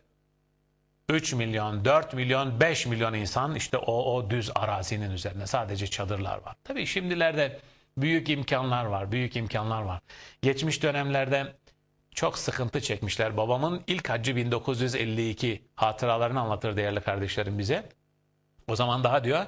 3 milyon, 4 milyon, 5 milyon insan işte o, o düz arazinin üzerine sadece çadırlar var. Tabii şimdilerde büyük imkanlar var, büyük imkanlar var. Geçmiş dönemlerde çok sıkıntı çekmişler. Babamın ilk haccı 1952 hatıralarını anlatır değerli kardeşlerim bize. O zaman daha diyor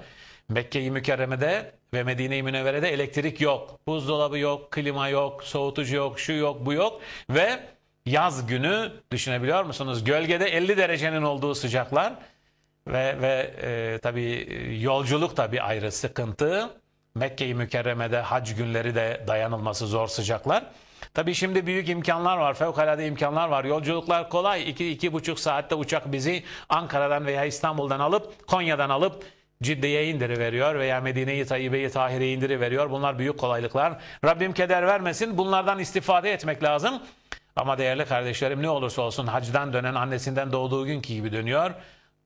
Mekke-i Mükerreme'de ve Medine-i Münevvere'de elektrik yok. Buzdolabı yok, klima yok, soğutucu yok, şu yok, bu yok. Ve yaz günü düşünebiliyor musunuz? Gölgede 50 derecenin olduğu sıcaklar ve, ve e, tabii e, yolculuk da bir ayrı sıkıntı. Mekke-i Mükerreme'de hac günleri de dayanılması zor sıcaklar. Tabii şimdi büyük imkanlar var, fevkalade imkanlar var. Yolculuklar kolay. 2-2,5 saatte uçak bizi Ankara'dan veya İstanbul'dan alıp, Konya'dan alıp Cidde'ye indiriveriyor veya Medine-i Tayyibe'yi Tahire'ye indiriveriyor. Bunlar büyük kolaylıklar. Rabbim keder vermesin. Bunlardan istifade etmek lazım. Ama değerli kardeşlerim ne olursa olsun hacdan dönen annesinden doğduğu günkü gibi dönüyor.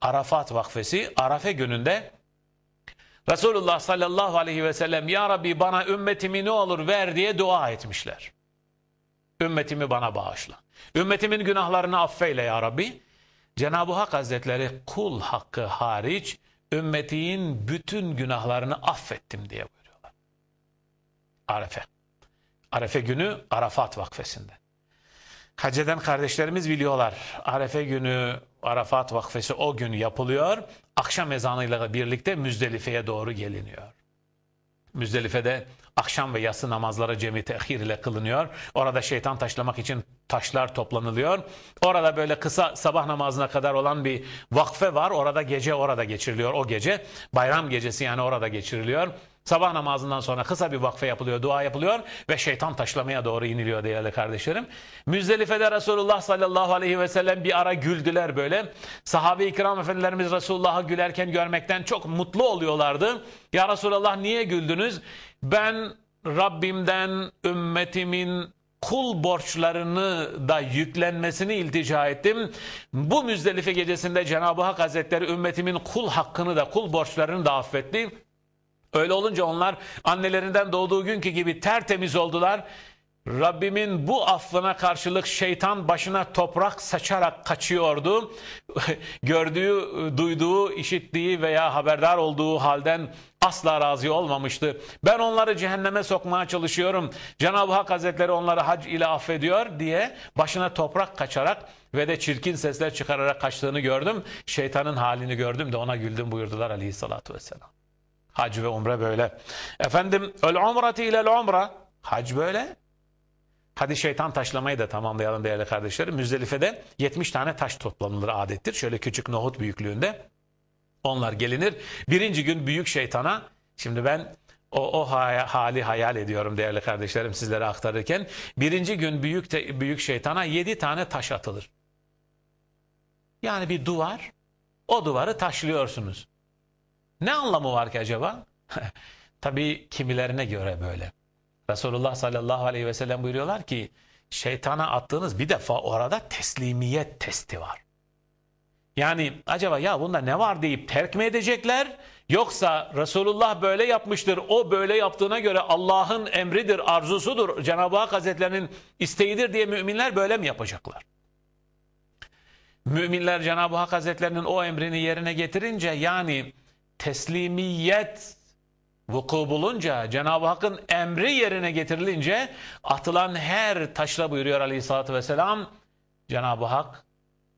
Arafat vakfesi Arafe gününde Resulullah sallallahu aleyhi ve sellem Ya Rabbi bana ümmetimi ne olur ver diye dua etmişler. Ümmetimi bana bağışla. Ümmetimin günahlarını affeyle ya Rabbi. Cenab-ı Hak Hazretleri kul hakkı hariç ümmetiyin bütün günahlarını affettim diye buyuruyorlar. Arefe. Arefe günü Arafat vakfesinde. Hac kardeşlerimiz biliyorlar. Arefe günü Arafat vakfesi o gün yapılıyor. Akşam ezanıyla birlikte Müzdelife'ye doğru geliniyor. Müzdelife'de Akşam ve yatsı namazlara cemi tehir ile kılınıyor. Orada şeytan taşlamak için taşlar toplanılıyor. Orada böyle kısa sabah namazına kadar olan bir vakfe var. Orada gece orada geçiriliyor. O gece bayram gecesi yani orada geçiriliyor. Sabah namazından sonra kısa bir vakfe yapılıyor, dua yapılıyor ve şeytan taşlamaya doğru iniliyor değerli kardeşlerim. Müzdelife'de Resulullah sallallahu aleyhi ve sellem bir ara güldüler böyle. Sahabe-i kiram efendilerimiz Resulullah'ı gülerken görmekten çok mutlu oluyorlardı. Ya Resulallah niye güldünüz? Ben Rabbimden ümmetimin kul borçlarını da yüklenmesini iltica ettim. Bu Müzdelife gecesinde Cenab-ı Hak Hazretleri ümmetimin kul hakkını da kul borçlarını da affetti. Öyle olunca onlar annelerinden doğduğu günkü gibi tertemiz oldular. Rabbimin bu affına karşılık şeytan başına toprak saçarak kaçıyordu. *laughs* Gördüğü, duyduğu, işittiği veya haberdar olduğu halden asla razı olmamıştı. Ben onları cehenneme sokmaya çalışıyorum. Cenab-ı Hak Hazretleri onları hac ile affediyor diye başına toprak kaçarak ve de çirkin sesler çıkararak kaçtığını gördüm. Şeytanın halini gördüm de ona güldüm buyurdular aleyhissalatü vesselam. Hac ve umre böyle. Efendim el umrati ile umra. Hac böyle. Hadi şeytan taşlamayı da tamamlayalım değerli kardeşlerim. Müzdelife'de 70 tane taş toplanılır adettir. Şöyle küçük nohut büyüklüğünde. Onlar gelinir. Birinci gün büyük şeytana. Şimdi ben o, o hali hayal ediyorum değerli kardeşlerim sizlere aktarırken. Birinci gün büyük, te, büyük şeytana 7 tane taş atılır. Yani bir duvar. O duvarı taşlıyorsunuz. Ne anlamı var ki acaba? *laughs* Tabii kimilerine göre böyle. Resulullah sallallahu aleyhi ve sellem buyuruyorlar ki şeytana attığınız bir defa orada teslimiyet testi var. Yani acaba ya bunda ne var deyip terk mi edecekler? Yoksa Resulullah böyle yapmıştır, o böyle yaptığına göre Allah'ın emridir, arzusudur, Cenab-ı Hak Hazretlerinin isteğidir diye müminler böyle mi yapacaklar? Müminler Cenab-ı Hak Hazretlerinin o emrini yerine getirince yani teslimiyet vuku bulunca, Cenab-ı Hakk'ın emri yerine getirilince atılan her taşla buyuruyor aleyhissalatü vesselam, Cenab-ı Hak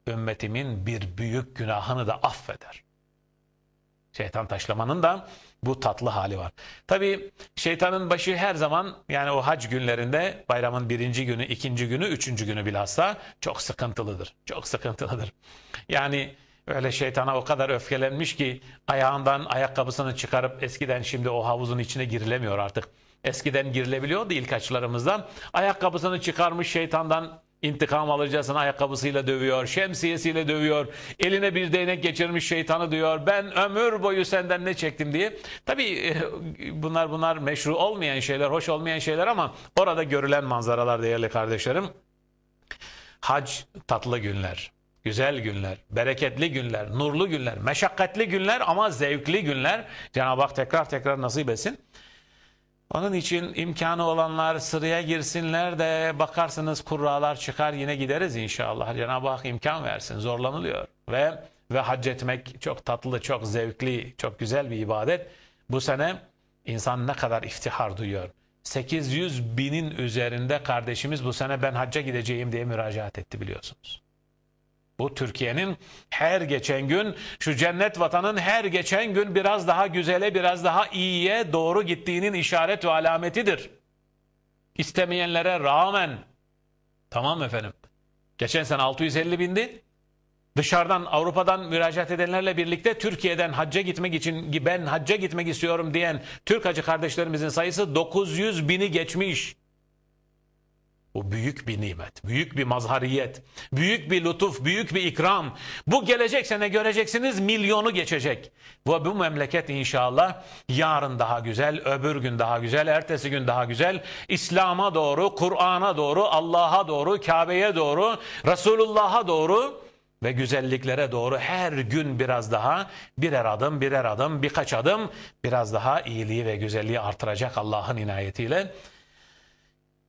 ümmetimin bir büyük günahını da affeder. Şeytan taşlamanın da bu tatlı hali var. Tabi şeytanın başı her zaman yani o hac günlerinde bayramın birinci günü, ikinci günü, üçüncü günü bilhassa çok sıkıntılıdır. Çok sıkıntılıdır. Yani Öyle şeytana o kadar öfkelenmiş ki ayağından ayakkabısını çıkarıp eskiden şimdi o havuzun içine girilemiyor artık. Eskiden girilebiliyordu ilk açılarımızdan. Ayakkabısını çıkarmış şeytandan intikam alacağısını ayakkabısıyla dövüyor, şemsiyesiyle dövüyor, eline bir değnek geçirmiş şeytanı diyor, ben ömür boyu senden ne çektim diye. tabi e, bunlar bunlar meşru olmayan şeyler, hoş olmayan şeyler ama orada görülen manzaralar değerli kardeşlerim. Hac tatlı günler. Güzel günler, bereketli günler, nurlu günler, meşakkatli günler ama zevkli günler. Cenab-ı Hak tekrar tekrar nasip etsin. Onun için imkanı olanlar sıraya girsinler de bakarsınız kurralar çıkar yine gideriz inşallah. Cenab-ı Hak imkan versin zorlanılıyor. Ve ve hac etmek çok tatlı, çok zevkli, çok güzel bir ibadet. Bu sene insan ne kadar iftihar duyuyor. 800 binin üzerinde kardeşimiz bu sene ben hacca gideceğim diye müracaat etti biliyorsunuz. Bu Türkiye'nin her geçen gün, şu cennet vatanın her geçen gün biraz daha güzele, biraz daha iyiye doğru gittiğinin işaret ve alametidir. İstemeyenlere rağmen, tamam efendim, geçen sene 650 bindi, dışarıdan Avrupa'dan müracaat edenlerle birlikte Türkiye'den hacca gitmek için ben hacca gitmek istiyorum diyen Türk hacı kardeşlerimizin sayısı 900 bini geçmiş. O büyük bir nimet, büyük bir mazhariyet, büyük bir lütuf, büyük bir ikram. Bu gelecek sene göreceksiniz milyonu geçecek. Ve bu memleket inşallah yarın daha güzel, öbür gün daha güzel, ertesi gün daha güzel. İslam'a doğru, Kur'an'a doğru, Allah'a doğru, Kabe'ye doğru, Resulullah'a doğru ve güzelliklere doğru her gün biraz daha birer adım birer adım birkaç adım biraz daha iyiliği ve güzelliği artıracak Allah'ın inayetiyle.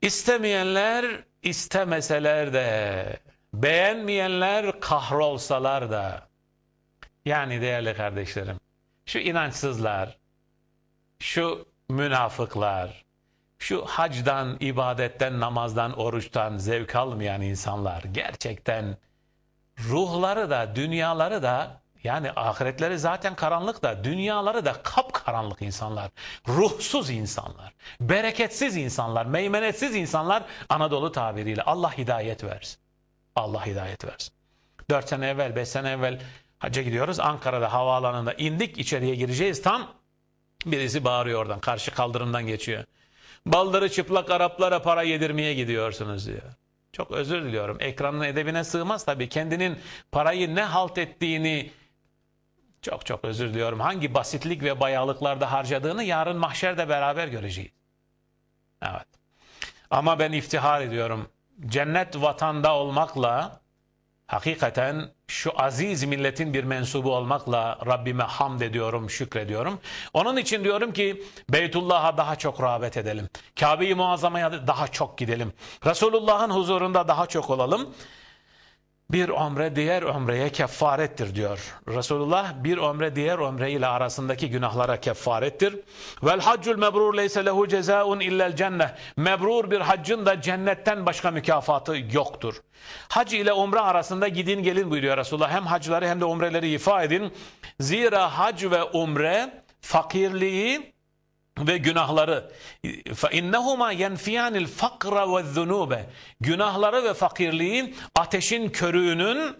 İstemeyenler istemeseler de, beğenmeyenler kahrolsalar da. Yani değerli kardeşlerim, şu inançsızlar, şu münafıklar, şu hacdan, ibadetten, namazdan, oruçtan zevk almayan insanlar gerçekten ruhları da, dünyaları da yani ahiretleri zaten karanlık da dünyaları da kapkaranlık insanlar. Ruhsuz insanlar. Bereketsiz insanlar. Meymenetsiz insanlar Anadolu tabiriyle. Allah hidayet versin. Allah hidayet versin. 4 sene evvel, 5 sene evvel hacca gidiyoruz. Ankara'da havaalanında indik. içeriye gireceğiz. Tam birisi bağırıyor oradan. Karşı kaldırımdan geçiyor. Balları çıplak Araplara para yedirmeye gidiyorsunuz diyor. Çok özür diliyorum. Ekranın edebine sığmaz tabii. Kendinin parayı ne halt ettiğini çok çok özür diliyorum. Hangi basitlik ve bayalıklarda harcadığını yarın mahşerde beraber göreceğiz. Evet. Ama ben iftihar ediyorum. Cennet vatanda olmakla hakikaten şu aziz milletin bir mensubu olmakla Rabbime hamd ediyorum, şükrediyorum. Onun için diyorum ki Beytullah'a daha çok rağbet edelim. Kabe-i Muazzama'ya daha çok gidelim. Resulullah'ın huzurunda daha çok olalım bir omre diğer omreye kefarettir diyor. Resulullah bir omre diğer omre ile arasındaki günahlara kefarettir. Vel haccul mebrur leyse lehu cezaun illel cennet. Mebrur bir haccın da cennetten başka mükafatı yoktur. Hac ile umre arasında gidin gelin buyuruyor Resulullah. Hem hacları hem de umreleri ifa edin. Zira hac ve umre fakirliği ve günahları فَاِنَّهُمَا fakra ve وَالذُّنُوبَ Günahları ve fakirliğin ateşin körüğünün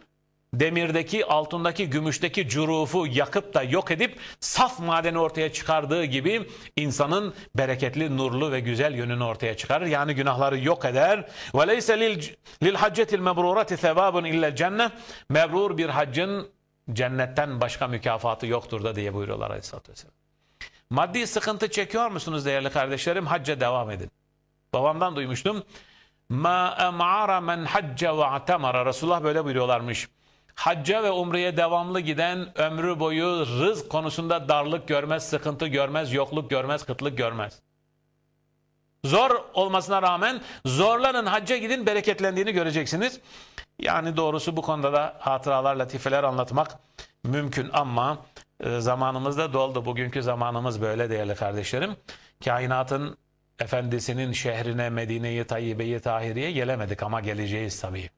demirdeki, altındaki, gümüşteki curufu yakıp da yok edip saf madeni ortaya çıkardığı gibi insanın bereketli, nurlu ve güzel yönünü ortaya çıkarır. Yani günahları yok eder. وَلَيْسَ لِلْحَجَّةِ الْمَبْرُورَةِ ثَوَابٌ illa cennet. Mebrur bir haccın cennetten başka mükafatı yoktur da diye buyuruyorlar Aleyhisselatü Vesselam. Maddi sıkıntı çekiyor musunuz değerli kardeşlerim? Hacca devam edin. Babamdan duymuştum. Ma em'ara men hacca ve atemara. Resulullah böyle buyuruyorlarmış. Hacca ve umreye devamlı giden ömrü boyu rızk konusunda darlık görmez, sıkıntı görmez, yokluk görmez, kıtlık görmez. Zor olmasına rağmen zorlanın hacca gidin bereketlendiğini göreceksiniz. Yani doğrusu bu konuda da hatıralar, latifeler anlatmak mümkün ama ee, zamanımız da doldu. Bugünkü zamanımız böyle değerli kardeşlerim. Kainatın efendisinin şehrine, Medine'yi, Tayyibe'yi, Tahiri'ye gelemedik ama geleceğiz tabii.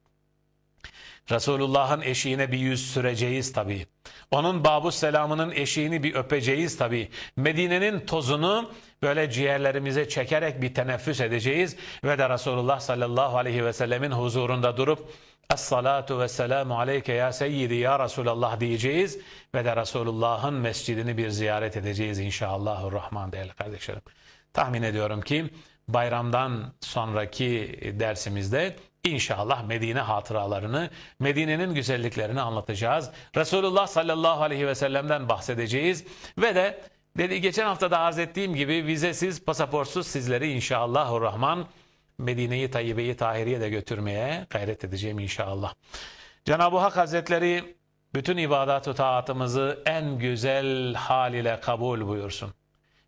Resulullah'ın eşiğine bir yüz süreceğiz tabii. Onun babu selamının eşiğini bir öpeceğiz tabii. Medine'nin tozunu böyle ciğerlerimize çekerek bir teneffüs edeceğiz ve de Resulullah sallallahu aleyhi ve sellemin huzurunda durup Es-salatu ve selamu aleyke ya seyyidi ya Resulallah diyeceğiz ve de Resulullah'ın mescidini bir ziyaret edeceğiz inşallahurrahman değerli kardeşlerim. Tahmin ediyorum ki bayramdan sonraki dersimizde inşallah Medine hatıralarını, Medine'nin güzelliklerini anlatacağız. Resulullah sallallahu aleyhi ve sellem'den bahsedeceğiz ve de dedi geçen hafta da arz ettiğim gibi vizesiz, pasaportsuz sizleri inşallahurrahman Medineyi, i Tayyibe'yi Tahiri'ye de götürmeye gayret edeceğim inşallah. Cenab-ı Hak Hazretleri bütün ibadat-ı taatımızı en güzel hal ile kabul buyursun.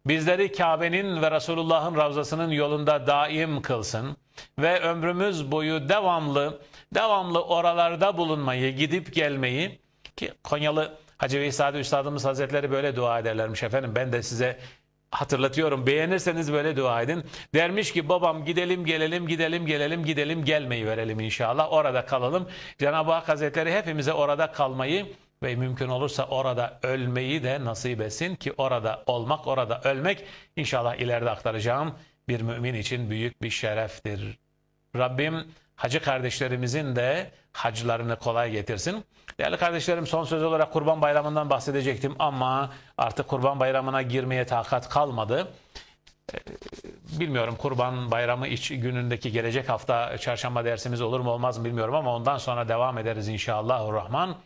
Bizleri Kabe'nin ve Resulullah'ın ravzasının yolunda daim kılsın ve ömrümüz boyu devamlı devamlı oralarda bulunmayı, gidip gelmeyi ki Konyalı Hacı Veysade Üstadımız Hazretleri böyle dua ederlermiş efendim. Ben de size hatırlatıyorum. Beğenirseniz böyle dua edin. Dermiş ki babam gidelim gelelim gidelim gelelim gidelim gelmeyi verelim inşallah. Orada kalalım. Cenab-ı Hak Hazretleri hepimize orada kalmayı ve mümkün olursa orada ölmeyi de nasip etsin ki orada olmak, orada ölmek inşallah ileride aktaracağım bir mümin için büyük bir şereftir. Rabbim hacı kardeşlerimizin de haclarını kolay getirsin. Değerli kardeşlerim son söz olarak Kurban Bayramı'ndan bahsedecektim ama artık Kurban Bayramı'na girmeye takat kalmadı. Ee, bilmiyorum Kurban Bayramı iç günündeki gelecek hafta çarşamba dersimiz olur mu olmaz mı bilmiyorum ama ondan sonra devam ederiz inşallah rahman.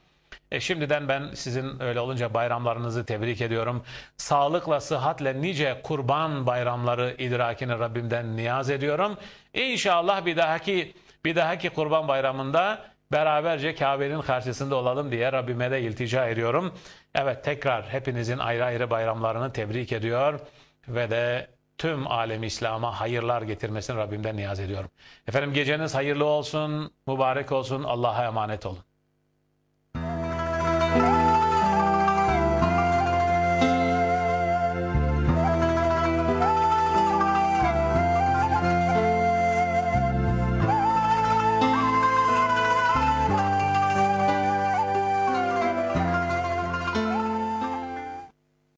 E şimdiden ben sizin öyle olunca bayramlarınızı tebrik ediyorum. Sağlıkla, sıhhatle nice kurban bayramları idrakini Rabbimden niyaz ediyorum. İnşallah bir dahaki bir dahaki kurban bayramında beraberce Kabe'nin karşısında olalım diye Rabbime de iltica ediyorum. Evet tekrar hepinizin ayrı ayrı bayramlarını tebrik ediyor ve de tüm alemi İslam'a hayırlar getirmesini Rabbimden niyaz ediyorum. Efendim geceniz hayırlı olsun, mübarek olsun, Allah'a emanet olun.